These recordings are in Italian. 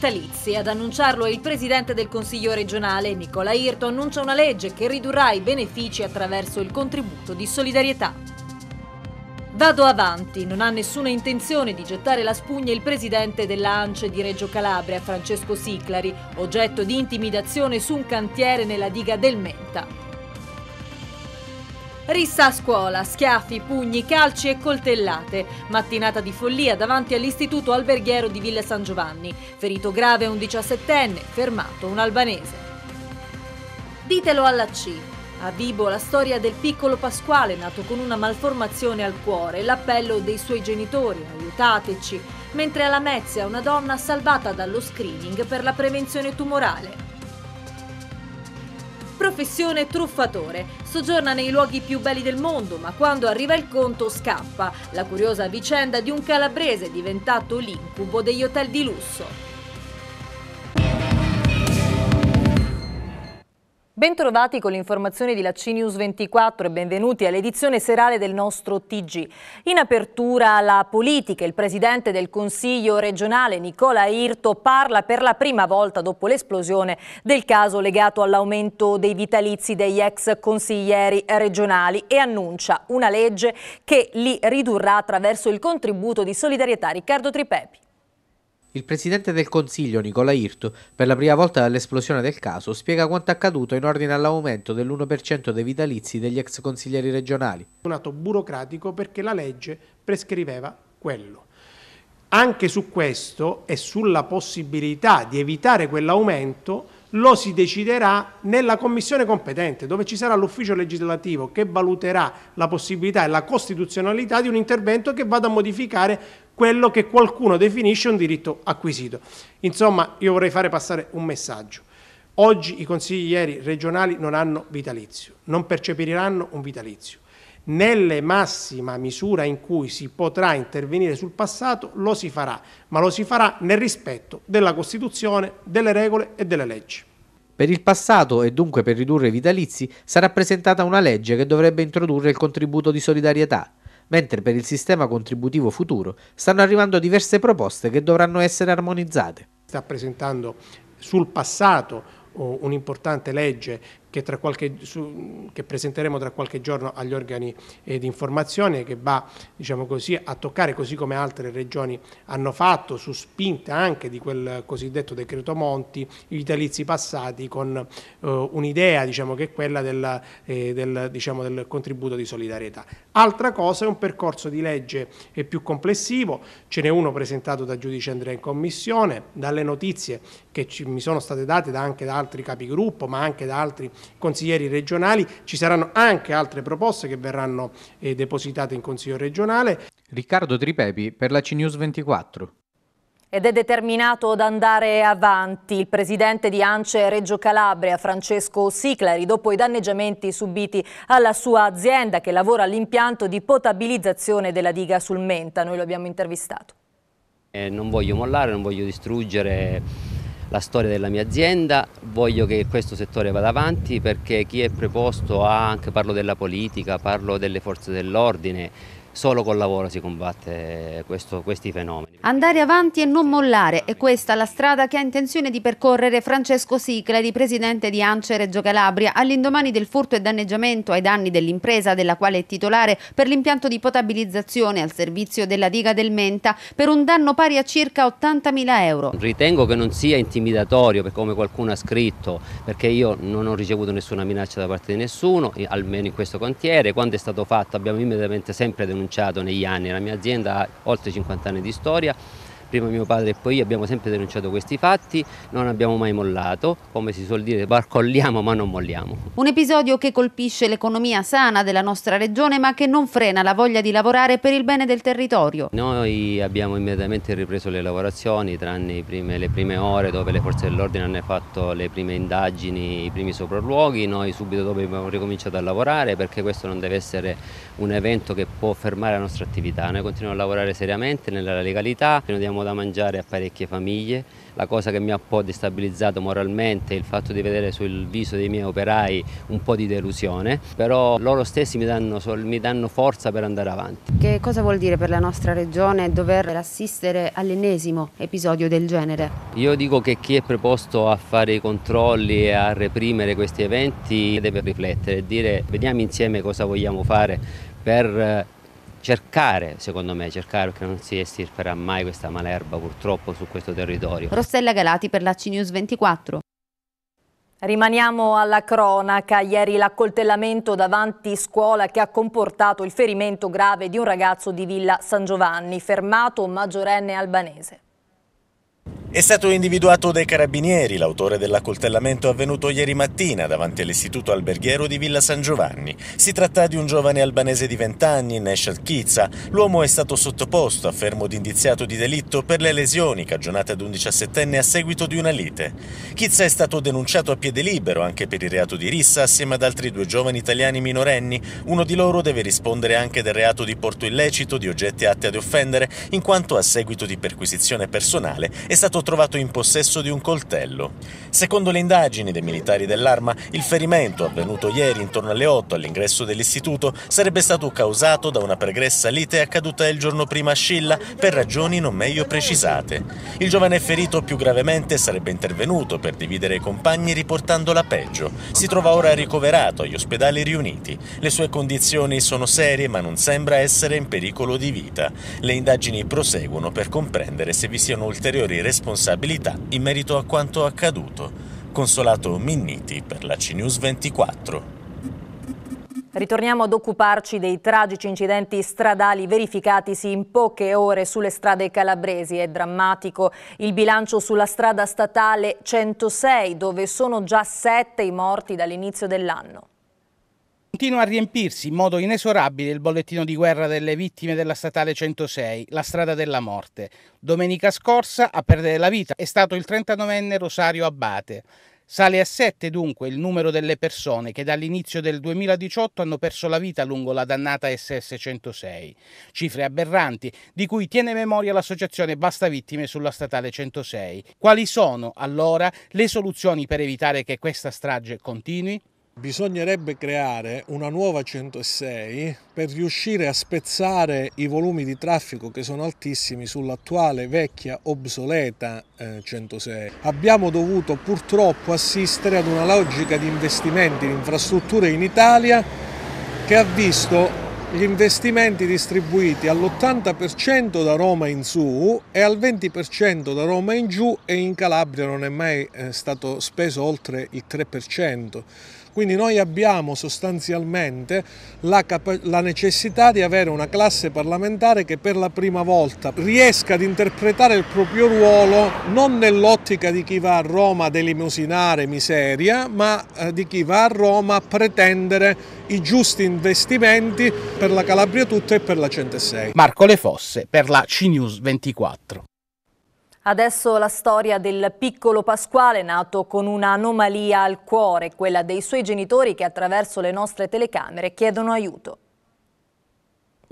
vitalizi. Ad annunciarlo è il presidente del Consiglio regionale. Nicola Irto annuncia una legge che ridurrà i benefici attraverso il contributo di solidarietà. Vado avanti, non ha nessuna intenzione di gettare la spugna il presidente dell'ANCE di Reggio Calabria, Francesco Siclari, oggetto di intimidazione su un cantiere nella diga del Menta. Rissa a scuola, schiaffi, pugni, calci e coltellate. Mattinata di follia davanti all'istituto alberghiero di Villa San Giovanni. Ferito grave un 17enne, fermato un albanese. Ditelo alla C. A Vibo la storia del piccolo Pasquale nato con una malformazione al cuore, l'appello dei suoi genitori, aiutateci, mentre alla Mezia una donna salvata dallo screening per la prevenzione tumorale. Professione truffatore, soggiorna nei luoghi più belli del mondo, ma quando arriva il conto scappa. La curiosa vicenda di un calabrese diventato l'incubo degli hotel di lusso. Bentrovati con l'informazione di Laccinius 24 e benvenuti all'edizione serale del nostro TG. In apertura alla politica, il presidente del Consiglio regionale Nicola Irto parla per la prima volta dopo l'esplosione del caso legato all'aumento dei vitalizi degli ex consiglieri regionali e annuncia una legge che li ridurrà attraverso il contributo di solidarietà Riccardo Tripepi. Il presidente del Consiglio, Nicola Irto, per la prima volta dall'esplosione del caso, spiega quanto accaduto in ordine all'aumento dell'1% dei vitalizi degli ex consiglieri regionali. Un atto burocratico perché la legge prescriveva quello. Anche su questo e sulla possibilità di evitare quell'aumento lo si deciderà nella commissione competente, dove ci sarà l'ufficio legislativo che valuterà la possibilità e la costituzionalità di un intervento che vada a modificare quello che qualcuno definisce un diritto acquisito. Insomma, io vorrei fare passare un messaggio. Oggi i consiglieri regionali non hanno vitalizio, non percepiranno un vitalizio. Nelle massima misura in cui si potrà intervenire sul passato lo si farà, ma lo si farà nel rispetto della Costituzione, delle regole e delle leggi. Per il passato e dunque per ridurre i vitalizi sarà presentata una legge che dovrebbe introdurre il contributo di solidarietà, mentre per il sistema contributivo futuro stanno arrivando diverse proposte che dovranno essere armonizzate. Sta presentando sul passato oh, un'importante legge che, tra qualche, su, che presenteremo tra qualche giorno agli organi eh, di informazione che va diciamo così, a toccare così come altre regioni hanno fatto su spinta anche di quel cosiddetto decreto Monti i vitalizi passati con eh, un'idea diciamo, che è quella della, eh, del, diciamo, del, contributo di solidarietà. Altra cosa è un percorso di legge eh, più complessivo, ce n'è uno presentato da giudice Andrea in commissione, dalle notizie che ci, mi sono state date da anche da altri capigruppo ma anche da altri consiglieri regionali, ci saranno anche altre proposte che verranno eh, depositate in Consiglio regionale. Riccardo Tripepi per la CNews 24 ed è determinato ad andare avanti. Il presidente di Ance Reggio Calabria, Francesco Siclari, dopo i danneggiamenti subiti alla sua azienda che lavora all'impianto di potabilizzazione della diga sul Menta, noi lo abbiamo intervistato. Eh, non voglio mollare, non voglio distruggere la storia della mia azienda, voglio che questo settore vada avanti perché chi è preposto a, anche parlo della politica, parlo delle forze dell'ordine, solo col lavoro si combatte questo, questi fenomeni. Andare avanti e non mollare è questa la strada che ha intenzione di percorrere Francesco Siclari, presidente di Ance Reggio Calabria, all'indomani del furto e danneggiamento ai danni dell'impresa della quale è titolare per l'impianto di potabilizzazione al servizio della diga del Menta per un danno pari a circa 80.000 euro. Ritengo che non sia intimidatorio, come qualcuno ha scritto, perché io non ho ricevuto nessuna minaccia da parte di nessuno, almeno in questo cantiere. Quando è stato fatto abbiamo immediatamente sempre denunciato cominciato negli anni, la mia azienda ha oltre 50 anni di storia prima mio padre e poi io abbiamo sempre denunciato questi fatti, non abbiamo mai mollato, come si suol dire, barcolliamo ma non molliamo. Un episodio che colpisce l'economia sana della nostra regione ma che non frena la voglia di lavorare per il bene del territorio. Noi abbiamo immediatamente ripreso le lavorazioni tranne prime, le prime ore dove le forze dell'ordine hanno fatto le prime indagini, i primi sopralluoghi, noi subito dopo abbiamo ricominciato a lavorare perché questo non deve essere un evento che può fermare la nostra attività, noi continuiamo a lavorare seriamente nella legalità, noi diamo diamo da mangiare a parecchie famiglie. La cosa che mi ha un po' destabilizzato moralmente è il fatto di vedere sul viso dei miei operai un po' di delusione, però loro stessi mi danno, mi danno forza per andare avanti. Che cosa vuol dire per la nostra regione dover assistere all'ennesimo episodio del genere? Io dico che chi è preposto a fare i controlli e a reprimere questi eventi deve riflettere e dire vediamo insieme cosa vogliamo fare per cercare, secondo me, cercare che non si estirperà mai questa malerba purtroppo su questo territorio. Rossella Galati per la CNews 24. Rimaniamo alla cronaca. Ieri l'accoltellamento davanti scuola che ha comportato il ferimento grave di un ragazzo di Villa San Giovanni, fermato maggiorenne albanese. È stato individuato dai carabinieri l'autore dell'accoltellamento avvenuto ieri mattina davanti all'istituto alberghiero di Villa San Giovanni. Si tratta di un giovane albanese di 20 anni, Neshat Kizza. L'uomo è stato sottoposto a fermo di indiziato di delitto per le lesioni cagionate ad un 17enne a seguito di una lite. Kizza è stato denunciato a piede libero anche per il reato di rissa assieme ad altri due giovani italiani minorenni. Uno di loro deve rispondere anche del reato di porto illecito di oggetti atti ad offendere, in quanto a seguito di perquisizione personale è stato stato trovato in possesso di un coltello. Secondo le indagini dei militari dell'arma, il ferimento avvenuto ieri intorno alle 8 all'ingresso dell'istituto sarebbe stato causato da una pregressa lite accaduta il giorno prima a Scilla per ragioni non meglio precisate. Il giovane ferito più gravemente sarebbe intervenuto per dividere i compagni riportandola peggio. Si trova ora ricoverato agli ospedali riuniti. Le sue condizioni sono serie ma non sembra essere in pericolo di vita. Le indagini proseguono per comprendere se vi siano ulteriori responsabilità responsabilità in merito a quanto accaduto. Consolato Minniti per la CNews 24. Ritorniamo ad occuparci dei tragici incidenti stradali verificatisi in poche ore sulle strade calabresi. È drammatico il bilancio sulla strada statale 106 dove sono già sette i morti dall'inizio dell'anno. Continua a riempirsi in modo inesorabile il bollettino di guerra delle vittime della statale 106, la strada della morte. Domenica scorsa a perdere la vita è stato il 39enne Rosario Abate. Sale a 7 dunque il numero delle persone che dall'inizio del 2018 hanno perso la vita lungo la dannata SS 106. Cifre aberranti di cui tiene memoria l'associazione Basta Vittime sulla statale 106. Quali sono allora le soluzioni per evitare che questa strage continui? Bisognerebbe creare una nuova 106 per riuscire a spezzare i volumi di traffico che sono altissimi sull'attuale vecchia obsoleta 106. Eh, Abbiamo dovuto purtroppo assistere ad una logica di investimenti in infrastrutture in Italia che ha visto gli investimenti distribuiti all'80% da Roma in su e al 20% da Roma in giù e in Calabria non è mai eh, stato speso oltre il 3%. Quindi noi abbiamo sostanzialmente la, la necessità di avere una classe parlamentare che per la prima volta riesca ad interpretare il proprio ruolo non nell'ottica di chi va a Roma ad elemosinare miseria, ma eh, di chi va a Roma a pretendere i giusti investimenti per la Calabria tutta e per la 106. Marco Le Fosse per la CNews 24. Adesso la storia del piccolo Pasquale, nato con un'anomalia al cuore, quella dei suoi genitori che attraverso le nostre telecamere chiedono aiuto.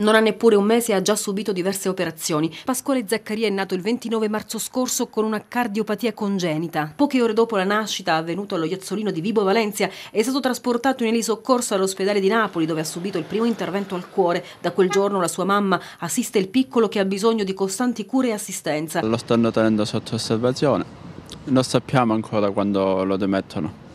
Non ha neppure un mese e ha già subito diverse operazioni. Pasquale Zaccaria è nato il 29 marzo scorso con una cardiopatia congenita. Poche ore dopo la nascita, avvenuto allo Iozzolino di Vibo Valencia, è stato trasportato in elisoccorso all'ospedale di Napoli dove ha subito il primo intervento al cuore. Da quel giorno la sua mamma assiste il piccolo che ha bisogno di costanti cure e assistenza. Lo stanno tenendo sotto osservazione. Non sappiamo ancora quando lo demettono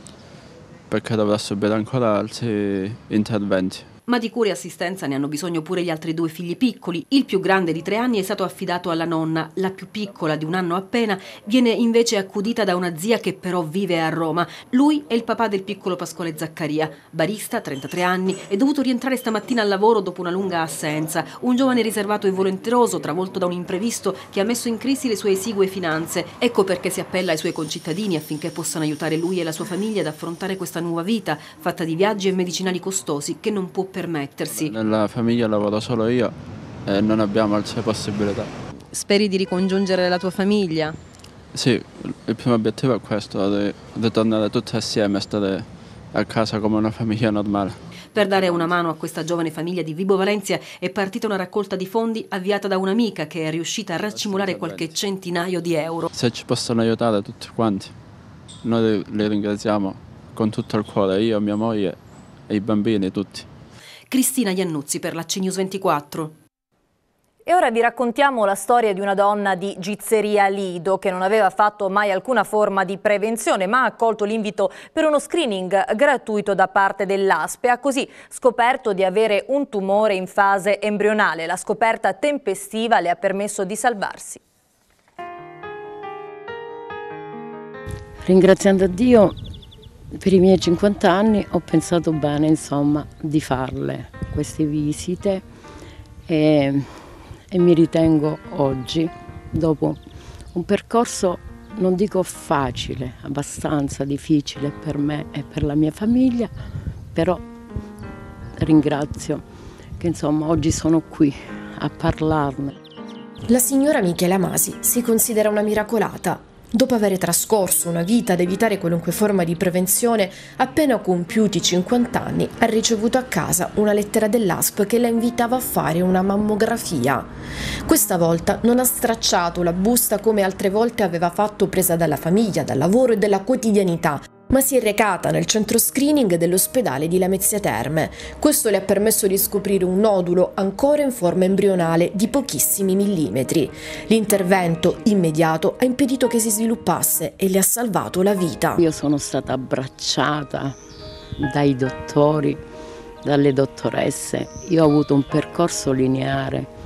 perché dovrà subire ancora altri interventi ma di cure e assistenza ne hanno bisogno pure gli altri due figli piccoli. Il più grande di tre anni è stato affidato alla nonna, la più piccola di un anno appena viene invece accudita da una zia che però vive a Roma. Lui è il papà del piccolo Pasquale Zaccaria, barista, 33 anni, è dovuto rientrare stamattina al lavoro dopo una lunga assenza. Un giovane riservato e volenteroso, travolto da un imprevisto che ha messo in crisi le sue esigue finanze. Ecco perché si appella ai suoi concittadini affinché possano aiutare lui e la sua famiglia ad affrontare questa nuova vita, fatta di viaggi e medicinali costosi che non può permettersi. Nella famiglia lavoro solo io e non abbiamo altre possibilità. Speri di ricongiungere la tua famiglia? Sì, il primo obiettivo è questo, di tornare tutti assieme, stare a casa come una famiglia normale. Per dare una mano a questa giovane famiglia di Vibo Valencia è partita una raccolta di fondi avviata da un'amica che è riuscita a raccimolare qualche centinaio di euro. Se ci possono aiutare tutti quanti, noi li ringraziamo con tutto il cuore, io, mia moglie e i bambini tutti. Cristina Iannuzzi per la CNews 24. E ora vi raccontiamo la storia di una donna di Gizzeria Lido che non aveva fatto mai alcuna forma di prevenzione ma ha accolto l'invito per uno screening gratuito da parte dell'ASPE. Ha così scoperto di avere un tumore in fase embrionale. La scoperta tempestiva le ha permesso di salvarsi. Ringraziando Dio per i miei 50 anni ho pensato bene insomma, di farle queste visite e, e mi ritengo oggi, dopo un percorso non dico facile, abbastanza difficile per me e per la mia famiglia, però ringrazio che insomma oggi sono qui a parlarne. La signora Michela Masi si considera una miracolata Dopo aver trascorso una vita ad evitare qualunque forma di prevenzione, appena compiuti 50 anni ha ricevuto a casa una lettera dell'ASP che la invitava a fare una mammografia. Questa volta non ha stracciato la busta come altre volte aveva fatto presa dalla famiglia, dal lavoro e dalla quotidianità, ma si è recata nel centro screening dell'ospedale di Lamezia Terme. Questo le ha permesso di scoprire un nodulo ancora in forma embrionale di pochissimi millimetri. L'intervento immediato ha impedito che si sviluppasse e le ha salvato la vita. Io sono stata abbracciata dai dottori, dalle dottoresse. Io ho avuto un percorso lineare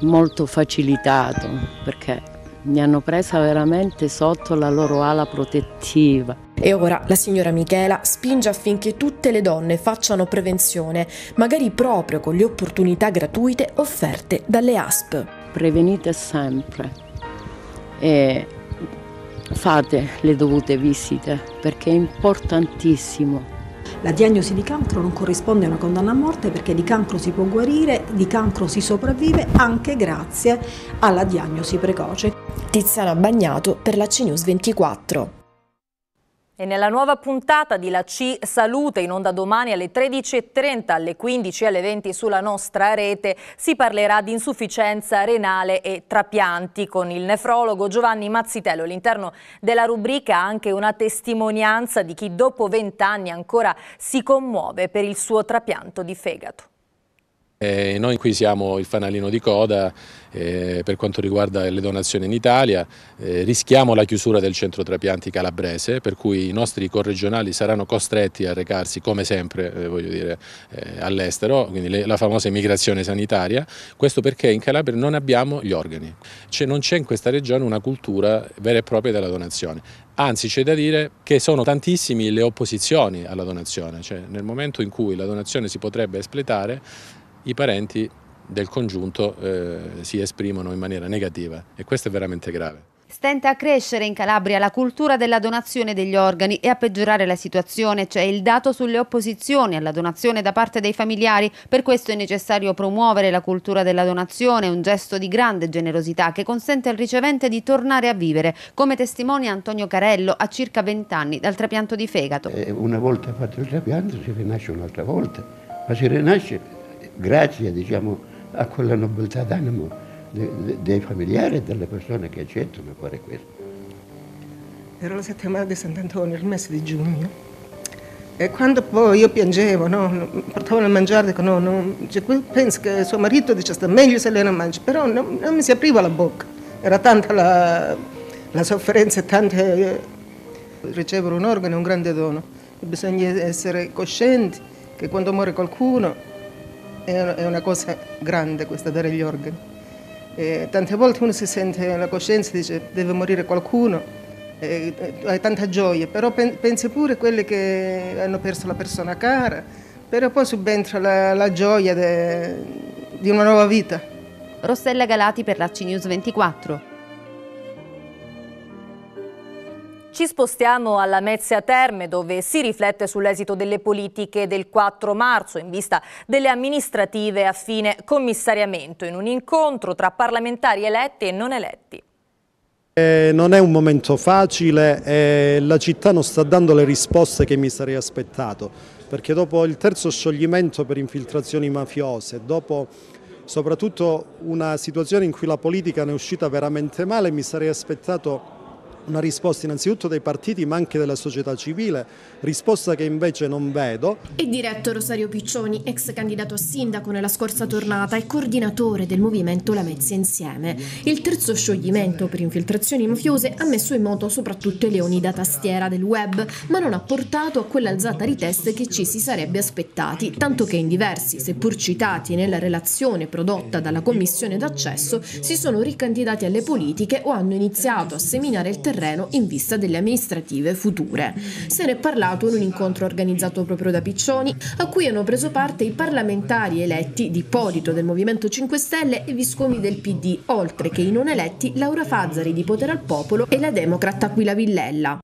molto facilitato perché mi hanno presa veramente sotto la loro ala protettiva. E ora la signora Michela spinge affinché tutte le donne facciano prevenzione, magari proprio con le opportunità gratuite offerte dalle ASP. Prevenite sempre e fate le dovute visite perché è importantissimo. La diagnosi di cancro non corrisponde a una condanna a morte perché di cancro si può guarire, di cancro si sopravvive anche grazie alla diagnosi precoce. Tiziana Bagnato per la CNews 24. E nella nuova puntata di La C Salute, in onda domani alle 13.30, alle 15 alle 20 sulla nostra rete, si parlerà di insufficienza renale e trapianti con il nefrologo Giovanni Mazzitello. All'interno della rubrica anche una testimonianza di chi dopo vent'anni ancora si commuove per il suo trapianto di fegato. Eh, noi qui siamo il fanalino di coda eh, per quanto riguarda le donazioni in Italia, eh, rischiamo la chiusura del centro trapianti calabrese per cui i nostri corregionali saranno costretti a recarsi come sempre eh, eh, all'estero, quindi le, la famosa immigrazione sanitaria, questo perché in Calabria non abbiamo gli organi, cioè, non c'è in questa regione una cultura vera e propria della donazione, anzi c'è da dire che sono tantissime le opposizioni alla donazione, cioè nel momento in cui la donazione si potrebbe espletare i parenti del congiunto eh, si esprimono in maniera negativa e questo è veramente grave. Stenta a crescere in Calabria la cultura della donazione degli organi e a peggiorare la situazione, c'è cioè il dato sulle opposizioni alla donazione da parte dei familiari, per questo è necessario promuovere la cultura della donazione, un gesto di grande generosità che consente al ricevente di tornare a vivere, come testimonia Antonio Carello a circa 20 anni dal trapianto di fegato. Eh, una volta fatto il trapianto si rinasce un'altra volta, ma si rinasce grazie diciamo, a quella nobiltà d'animo dei familiari e delle persone che accettano fare questo. Era la settimana di Sant'Antonio, il mese di giugno. E quando poi io piangevo, no, portavano a mangiare, dico no, no cioè, penso che suo marito dice sta meglio se lei non mangia, però non, non, mi si apriva la bocca, era tanta la, la sofferenza e tante... Eh, ricevere un organo è un grande dono, bisogna essere coscienti che quando muore qualcuno è una cosa grande questa, dare gli organi. E tante volte uno si sente la coscienza, e dice deve morire qualcuno, e, hai tanta gioia, però pensi pure a quelli che hanno perso la persona cara, però poi subentra la, la gioia de, di una nuova vita. Rossella Galati per la CNews 24. Ci spostiamo alla Mezzia Terme dove si riflette sull'esito delle politiche del 4 marzo in vista delle amministrative a fine commissariamento in un incontro tra parlamentari eletti e non eletti. Eh, non è un momento facile, eh, la città non sta dando le risposte che mi sarei aspettato, perché dopo il terzo scioglimento per infiltrazioni mafiose, dopo soprattutto una situazione in cui la politica ne è uscita veramente male, mi sarei aspettato una risposta innanzitutto dei partiti ma anche della società civile, risposta che invece non vedo. E diretto Rosario Piccioni, ex candidato a sindaco nella scorsa tornata e coordinatore del movimento La Mezza Insieme. Il terzo scioglimento per infiltrazioni mafiose ha messo in moto soprattutto i leoni da tastiera del web, ma non ha portato a quell'alzata di test che ci si sarebbe aspettati, tanto che in diversi, seppur citati nella relazione prodotta dalla commissione d'accesso, si sono ricandidati alle politiche o hanno iniziato a seminare il terreno terreno in vista delle amministrative future. Se ne è parlato in un incontro organizzato proprio da Piccioni, a cui hanno preso parte i parlamentari eletti di Polito del Movimento 5 Stelle e Viscomi del PD, oltre che i non eletti Laura Fazzari di Potere al Popolo e la Democrat Aquila Villella.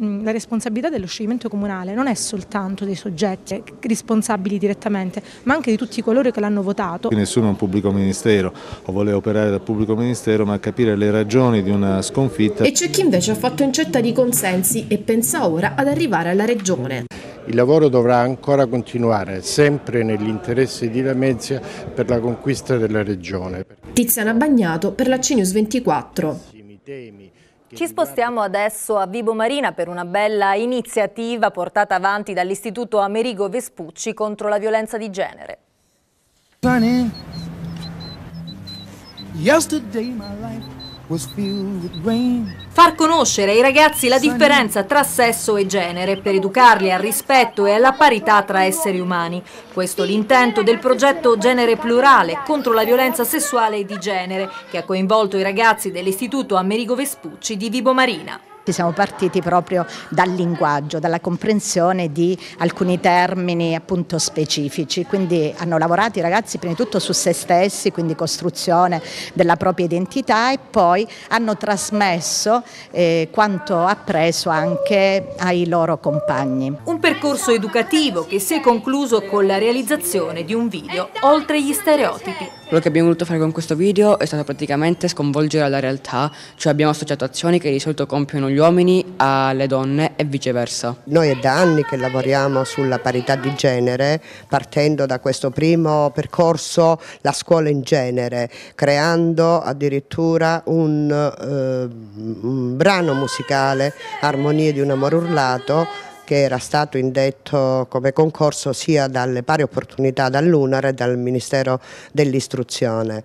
Mm, la responsabilità dello scioglimento comunale non è soltanto dei soggetti responsabili direttamente, ma anche di tutti coloro che l'hanno votato. Nessuno è un pubblico ministero o voleva operare dal pubblico ministero, ma capire le ragioni di una sconfitta. E c'è chi invece ha fatto incetta di consensi e pensa ora ad arrivare alla regione. Il lavoro dovrà ancora continuare, sempre nell'interesse di Lamezia per la conquista della regione. Tiziana Bagnato per la CNews 24. Ci spostiamo adesso a Vibo Marina per una bella iniziativa portata avanti dall'Istituto Amerigo Vespucci contro la violenza di genere. Sunny. Yesterday my life Far conoscere ai ragazzi la differenza tra sesso e genere per educarli al rispetto e alla parità tra esseri umani. Questo è l'intento del progetto Genere Plurale contro la violenza sessuale e di genere che ha coinvolto i ragazzi dell'Istituto Amerigo Vespucci di Vibo Marina. Siamo partiti proprio dal linguaggio, dalla comprensione di alcuni termini appunto specifici, quindi hanno lavorato i ragazzi prima di tutto su se stessi, quindi costruzione della propria identità e poi hanno trasmesso eh, quanto appreso anche ai loro compagni. Un percorso educativo che si è concluso con la realizzazione di un video oltre gli stereotipi quello che abbiamo voluto fare con questo video è stato praticamente sconvolgere la realtà, cioè abbiamo associato azioni che di solito compiono gli uomini alle donne e viceversa. Noi è da anni che lavoriamo sulla parità di genere, partendo da questo primo percorso, la scuola in genere, creando addirittura un, eh, un brano musicale, Armonie di un amore urlato, che era stato indetto come concorso sia dalle pari opportunità dall'UNAR e dal Ministero dell'Istruzione.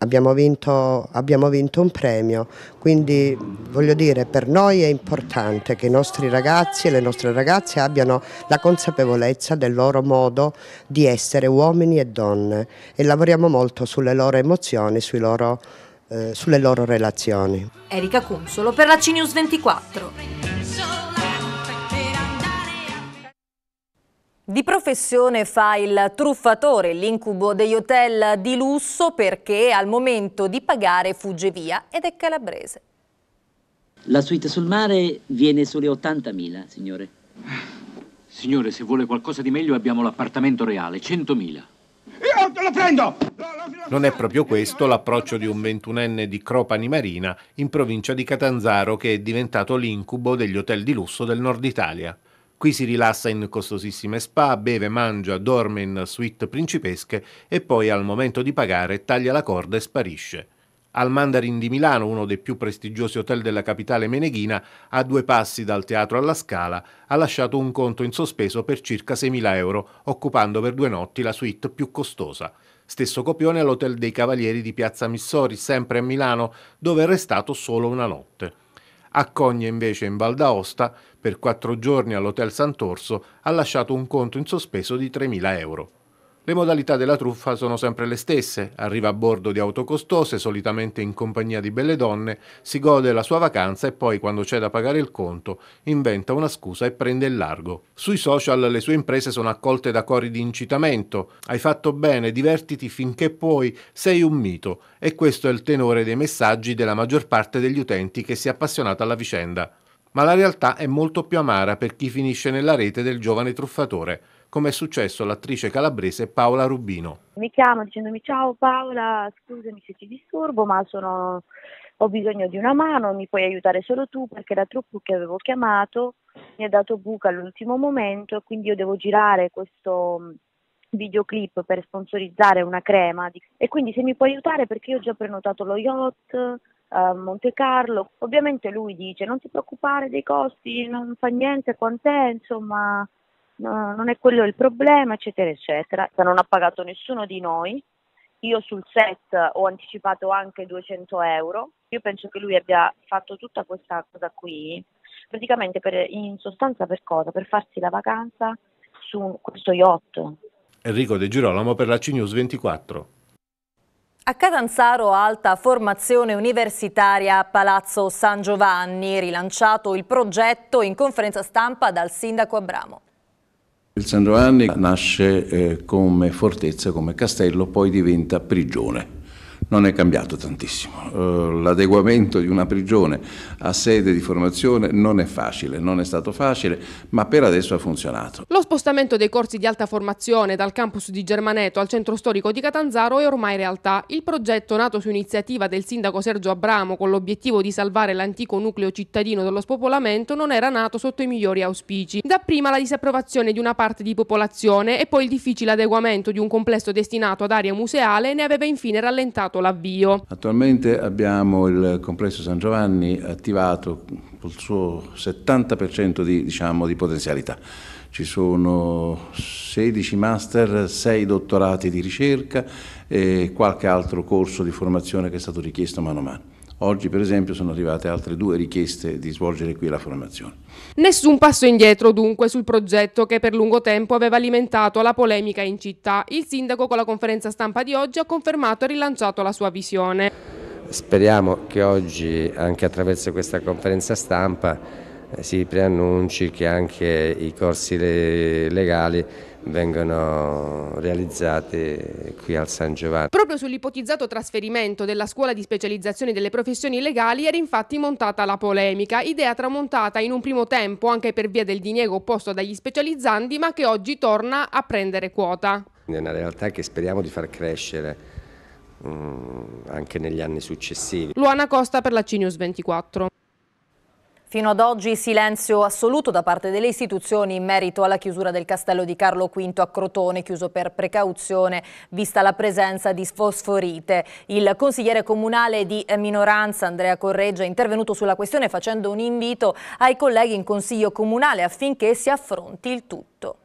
Abbiamo vinto, abbiamo vinto, un premio, quindi voglio dire per noi è importante che i nostri ragazzi e le nostre ragazze abbiano la consapevolezza del loro modo di essere uomini e donne e lavoriamo molto sulle loro emozioni, loro, eh, sulle loro relazioni. Erika Consolo per la CNews 24. Di professione fa il truffatore, l'incubo degli hotel di lusso perché al momento di pagare fugge via ed è calabrese. La suite sul mare viene sulle 80.000, signore. Signore, se vuole qualcosa di meglio abbiamo l'appartamento reale, 100.000. Io lo prendo! Non è proprio questo l'approccio di un ventunenne di Cropani Marina, in provincia di Catanzaro, che è diventato l'incubo degli hotel di lusso del nord Italia. Qui si rilassa in costosissime spa, beve, mangia, dorme in suite principesche e poi al momento di pagare taglia la corda e sparisce. Al Mandarin di Milano, uno dei più prestigiosi hotel della capitale meneghina, a due passi dal teatro alla Scala, ha lasciato un conto in sospeso per circa 6.000 euro, occupando per due notti la suite più costosa. Stesso copione all'Hotel dei Cavalieri di Piazza Missori, sempre a Milano, dove è restato solo una notte. A invece in Val d'Aosta, per quattro giorni all'Hotel Sant'Orso, ha lasciato un conto in sospeso di 3.000 euro. Le modalità della truffa sono sempre le stesse, arriva a bordo di auto costose, solitamente in compagnia di belle donne, si gode la sua vacanza e poi quando c'è da pagare il conto inventa una scusa e prende il largo. Sui social le sue imprese sono accolte da cori di incitamento, hai fatto bene, divertiti finché puoi, sei un mito e questo è il tenore dei messaggi della maggior parte degli utenti che si è appassionata alla vicenda. Ma la realtà è molto più amara per chi finisce nella rete del giovane truffatore come è successo all'attrice calabrese Paola Rubino. Mi chiama dicendomi ciao Paola, scusami se ti disturbo, ma sono... ho bisogno di una mano, mi puoi aiutare solo tu perché la troupe che avevo chiamato mi ha dato buca all'ultimo momento, quindi io devo girare questo mm, videoclip per sponsorizzare una crema e quindi se mi puoi aiutare perché io ho già prenotato lo yacht eh, a Monte Carlo ovviamente lui dice non ti preoccupare dei costi non fa niente quant'è insomma no, non è quello il problema, eccetera, eccetera, non ha pagato nessuno di noi. Io sul set ho anticipato anche 200 euro, io penso che lui abbia fatto tutta questa cosa qui, praticamente per, in sostanza per cosa? Per farsi la vacanza su questo yacht. Enrico De Girolamo per la CNews 24. A Catanzaro Alta Formazione Universitaria a Palazzo San Giovanni, rilanciato il progetto in conferenza stampa dal sindaco Abramo. Il San Giovanni nasce eh, come fortezza, come castello, poi diventa prigione non è cambiato tantissimo. Eh, l'adeguamento di una prigione a sede di formazione non è facile, non è stato facile, ma per adesso ha funzionato. Lo spostamento dei corsi di alta formazione dal campus di Germaneto al centro storico di Catanzaro è ormai realtà. Il progetto, nato su iniziativa del sindaco Sergio Abramo con l'obiettivo di salvare l'antico nucleo cittadino dallo spopolamento, non era nato sotto i migliori auspici. Dapprima la disapprovazione di una parte di popolazione e poi il difficile adeguamento di un complesso destinato ad area museale ne aveva infine rallentato stato l'avvio. Attualmente abbiamo il complesso San Giovanni attivato col suo 70% di, diciamo, di potenzialità. Ci sono 16 master, 6 dottorati di ricerca e qualche altro corso di formazione che è stato richiesto mano a mano. Oggi per esempio sono arrivate altre due richieste di svolgere qui la formazione. Nessun passo indietro dunque sul progetto che per lungo tempo aveva alimentato la polemica in città. Il sindaco con la conferenza stampa di oggi ha confermato e rilanciato la sua visione. Speriamo che oggi, anche attraverso questa conferenza stampa, eh, si preannunci che anche i corsi legali vengano realizzate qui al San Giovanni. Proprio sull'ipotizzato trasferimento della scuola di specializzazione delle professioni legali era infatti montata la polemica, idea tramontata in un primo tempo anche per via del diniego opposto dagli specializzandi ma che oggi torna a prendere quota. È una realtà che speriamo di far crescere um, anche negli anni successivi. Luana Costa per la CNews 24. Fino ad oggi silenzio assoluto da parte delle istituzioni in merito alla chiusura del castello di Carlo V a Crotone, chiuso per precauzione vista la presenza di sfosforite. Il consigliere comunale di minoranza Andrea Correggia è intervenuto sulla questione facendo un invito ai colleghi in consiglio comunale affinché si affronti il tutto.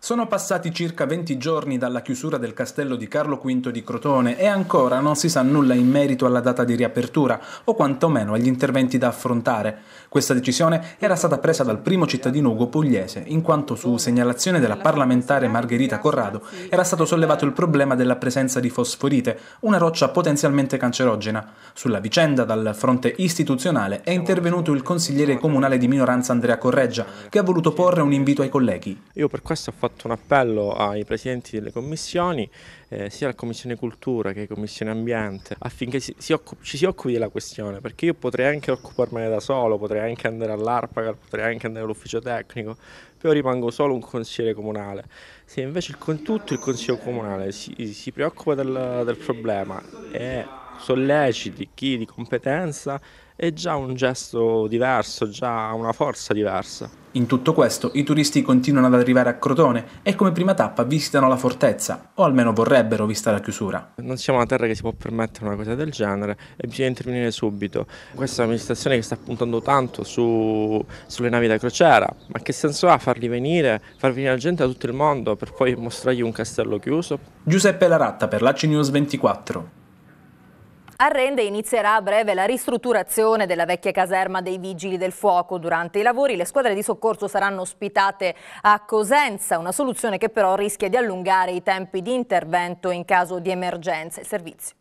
Sono passati circa 20 giorni dalla chiusura del castello di Carlo V di Crotone e ancora non si sa nulla in merito alla data di riapertura o quantomeno agli interventi da affrontare. Questa decisione era stata presa dal primo cittadino Ugo Pugliese, in quanto su segnalazione della parlamentare Margherita Corrado era stato sollevato il problema della presenza di fosforite, una roccia potenzialmente cancerogena. Sulla vicenda dal fronte istituzionale è intervenuto il consigliere comunale di minoranza Andrea Correggia, che ha voluto porre un invito ai colleghi. Io per questo ho fatto fatto un appello ai presidenti delle commissioni, eh, sia la Commissione Cultura che la Commissione Ambiente, affinché si, si ci si occupi della questione, perché io potrei anche occuparmene da solo, potrei anche andare all'ARPAGAR, potrei anche andare all'ufficio tecnico, però rimango solo un consigliere comunale. Se invece il, tutto il consiglio comunale si, si preoccupa del, del problema e solleciti chi di competenza è già un gesto diverso, già una forza diversa. In tutto questo i turisti continuano ad arrivare a Crotone e come prima tappa visitano la fortezza, o almeno vorrebbero vista la chiusura. Non siamo una terra che si può permettere una cosa del genere e bisogna intervenire subito. Questa è un'amministrazione che sta puntando tanto su, sulle navi da crociera, ma che senso ha farli venire, far venire la gente da tutto il mondo per poi mostrargli un castello chiuso? Giuseppe Laratta per l'AC News 24. A Rende inizierà a breve la ristrutturazione della vecchia caserma dei Vigili del Fuoco. Durante i lavori le squadre di soccorso saranno ospitate a Cosenza, una soluzione che però rischia di allungare i tempi di intervento in caso di emergenza. Il servizio.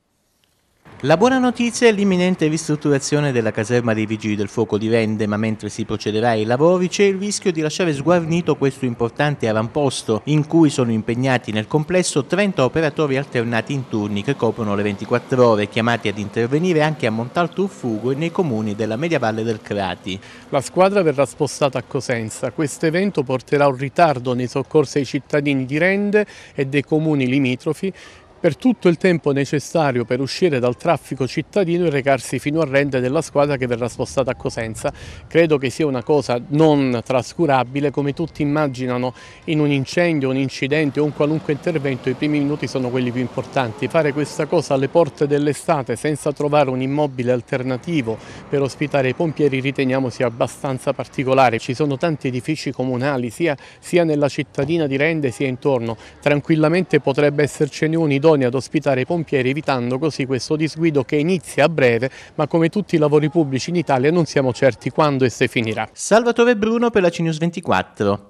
La buona notizia è l'imminente ristrutturazione della caserma dei Vigili del Fuoco di Rende, ma mentre si procederà ai lavori c'è il rischio di lasciare sguarnito questo importante avamposto, in cui sono impegnati nel complesso 30 operatori alternati in turni che coprono le 24 ore, chiamati ad intervenire anche a Montalturfugo e nei comuni della media valle del Crati. La squadra verrà spostata a Cosenza. Questo evento porterà un ritardo nei soccorsi ai cittadini di Rende e dei comuni limitrofi per tutto il tempo necessario per uscire dal traffico cittadino e recarsi fino a rende della squadra che verrà spostata a Cosenza. Credo che sia una cosa non trascurabile, come tutti immaginano in un incendio, un incidente o un qualunque intervento i primi minuti sono quelli più importanti. Fare questa cosa alle porte dell'estate senza trovare un immobile alternativo per ospitare i pompieri riteniamo sia abbastanza particolare. Ci sono tanti edifici comunali sia, sia nella cittadina di Rende sia intorno, tranquillamente potrebbe essercene un idoneo idonei ad ospitare i pompieri evitando così questo disguido che inizia a breve ma come tutti i lavori pubblici in Italia non siamo certi quando e se finirà. Salvatore Bruno per la CNews 24.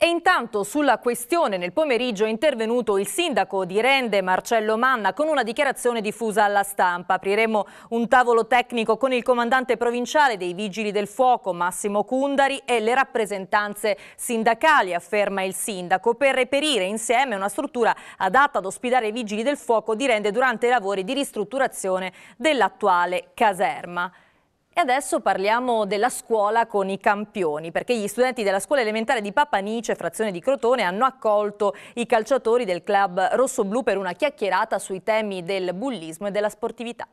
E intanto sulla questione nel pomeriggio è intervenuto il sindaco di Rende, Marcello Manna, con una dichiarazione diffusa alla stampa. Apriremo un tavolo tecnico con il comandante provinciale dei Vigili del Fuoco, Massimo Cundari, e le rappresentanze sindacali, afferma il sindaco, per reperire insieme una struttura adatta ad ospitare i Vigili del Fuoco di Rende durante i lavori di ristrutturazione dell'attuale caserma. E adesso parliamo della scuola con i campioni, perché gli studenti della scuola elementare di Papanice, frazione di Crotone, hanno accolto i calciatori del club rossoblù per una chiacchierata sui temi del bullismo e della sportività.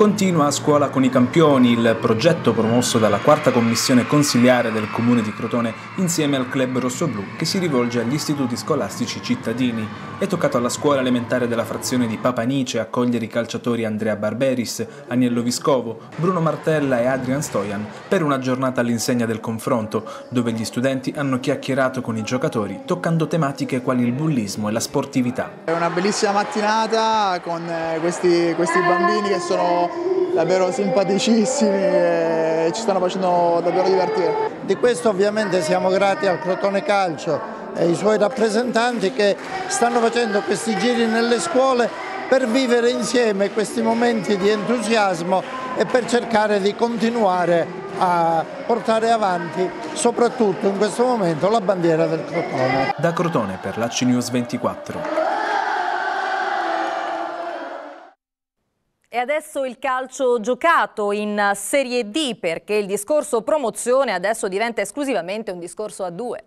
Continua a scuola con i campioni il progetto promosso dalla quarta commissione consiliare del comune di Crotone insieme al club rossoblu che si rivolge agli istituti scolastici cittadini. È toccato alla scuola elementare della frazione di Papanice accogliere i calciatori Andrea Barberis, Agnello Viscovo, Bruno Martella e Adrian Stojan per una giornata all'insegna del confronto, dove gli studenti hanno chiacchierato con i giocatori toccando tematiche quali il bullismo e la sportività. È una bellissima mattinata con eh, questi, questi bambini che sono davvero simpaticissimi e ci stanno facendo davvero divertire. Di questo ovviamente siamo grati al Crotone Calcio e ai suoi rappresentanti che stanno facendo questi giri nelle scuole per vivere insieme questi momenti di entusiasmo e per cercare di continuare a portare avanti soprattutto in questo momento la bandiera del Crotone. Da Crotone per l'AC News 24. E adesso il calcio giocato in Serie D perché il discorso promozione adesso diventa esclusivamente un discorso a due.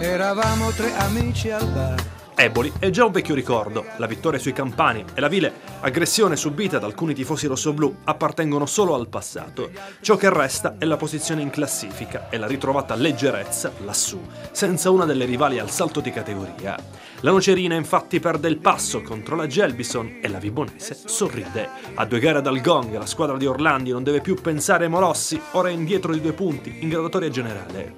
Eravamo tre amici al bar Eboli è già un vecchio ricordo, la vittoria sui campani e la vile aggressione subita da alcuni tifosi rossoblù appartengono solo al passato. Ciò che resta è la posizione in classifica e la ritrovata leggerezza lassù, senza una delle rivali al salto di categoria. La Nocerina infatti perde il passo contro la Gelbison e la Vibonese sorride. A due gare dal gong la squadra di Orlandi non deve più pensare ai Molossi, ora è indietro di due punti in graduatoria generale.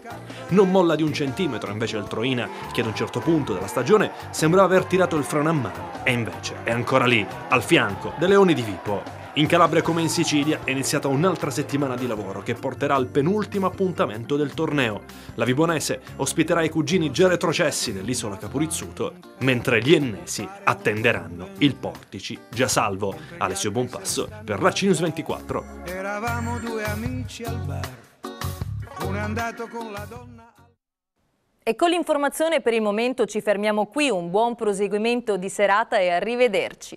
Non molla di un centimetro invece il Troina che ad un certo punto della stagione sembrò aver tirato il freno a mano e invece è ancora lì, al fianco dei leoni di Vipo. In Calabria come in Sicilia è iniziata un'altra settimana di lavoro che porterà al penultimo appuntamento del torneo. La Vibonese ospiterà i cugini già retrocessi dell'isola Capurizzuto, mentre gli ennesi attenderanno il Portici già salvo. Alessio Bonpasso per la Cinus 24. Eravamo due amici al bar, un andato con la donna. E con l'informazione per il momento ci fermiamo qui, un buon proseguimento di serata e arrivederci.